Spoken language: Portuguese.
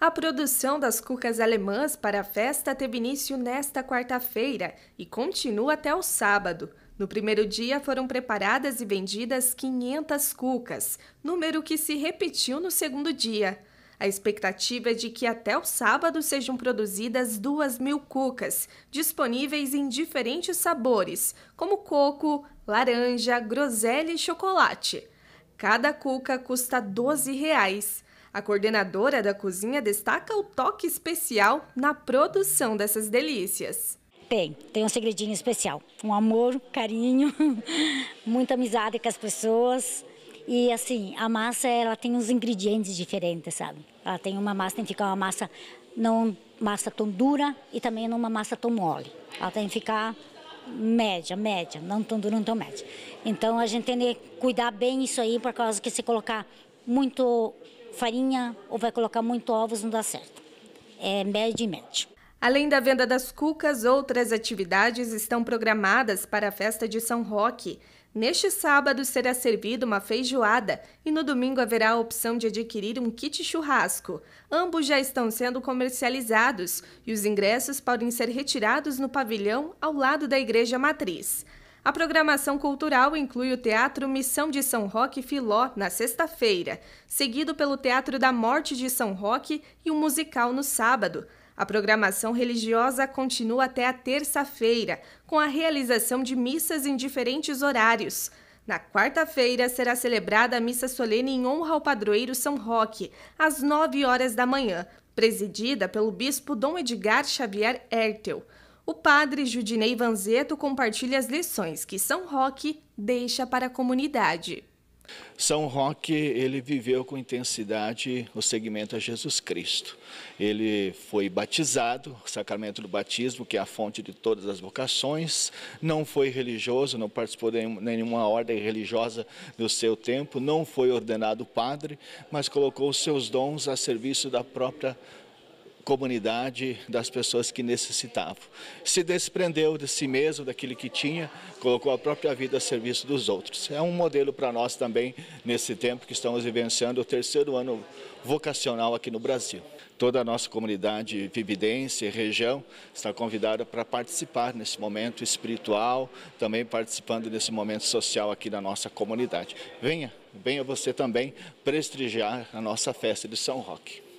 A produção das cucas alemãs para a festa teve início nesta quarta-feira e continua até o sábado. No primeiro dia foram preparadas e vendidas 500 cucas, número que se repetiu no segundo dia. A expectativa é de que até o sábado sejam produzidas 2 mil cucas, disponíveis em diferentes sabores, como coco, laranja, groselha e chocolate. Cada cuca custa R$ 12. Reais. A coordenadora da cozinha destaca o toque especial na produção dessas delícias. Tem, tem um segredinho especial. Um amor, carinho, muita amizade com as pessoas. E assim, a massa ela tem uns ingredientes diferentes, sabe? Ela tem uma massa, tem que ficar uma massa não massa tão dura e também não uma massa tão mole. Ela tem que ficar média, média, não tão dura, não tão média. Então a gente tem que cuidar bem isso aí, por causa que se colocar muito farinha ou vai colocar muito ovos, não dá certo. É médio e médio. Além da venda das cucas, outras atividades estão programadas para a festa de São Roque. Neste sábado será servida uma feijoada e no domingo haverá a opção de adquirir um kit churrasco. Ambos já estão sendo comercializados e os ingressos podem ser retirados no pavilhão ao lado da Igreja Matriz. A programação cultural inclui o Teatro Missão de São Roque Filó na sexta-feira, seguido pelo Teatro da Morte de São Roque e um musical no sábado. A programação religiosa continua até a terça-feira, com a realização de missas em diferentes horários. Na quarta-feira será celebrada a missa solene em honra ao padroeiro São Roque, às 9 horas da manhã, presidida pelo bispo Dom Edgar Xavier Ertel o padre Judinei Vanzeto compartilha as lições que São Roque deixa para a comunidade. São Roque, ele viveu com intensidade o segmento a Jesus Cristo. Ele foi batizado, o sacramento do batismo, que é a fonte de todas as vocações, não foi religioso, não participou de nenhuma ordem religiosa do seu tempo, não foi ordenado padre, mas colocou os seus dons a serviço da própria comunidade, das pessoas que necessitavam. Se desprendeu de si mesmo, daquilo que tinha, colocou a própria vida a serviço dos outros. É um modelo para nós também nesse tempo que estamos vivenciando o terceiro ano vocacional aqui no Brasil. Toda a nossa comunidade Vividência e região está convidada para participar nesse momento espiritual, também participando desse momento social aqui da nossa comunidade. Venha, venha você também prestigiar a nossa festa de São Roque.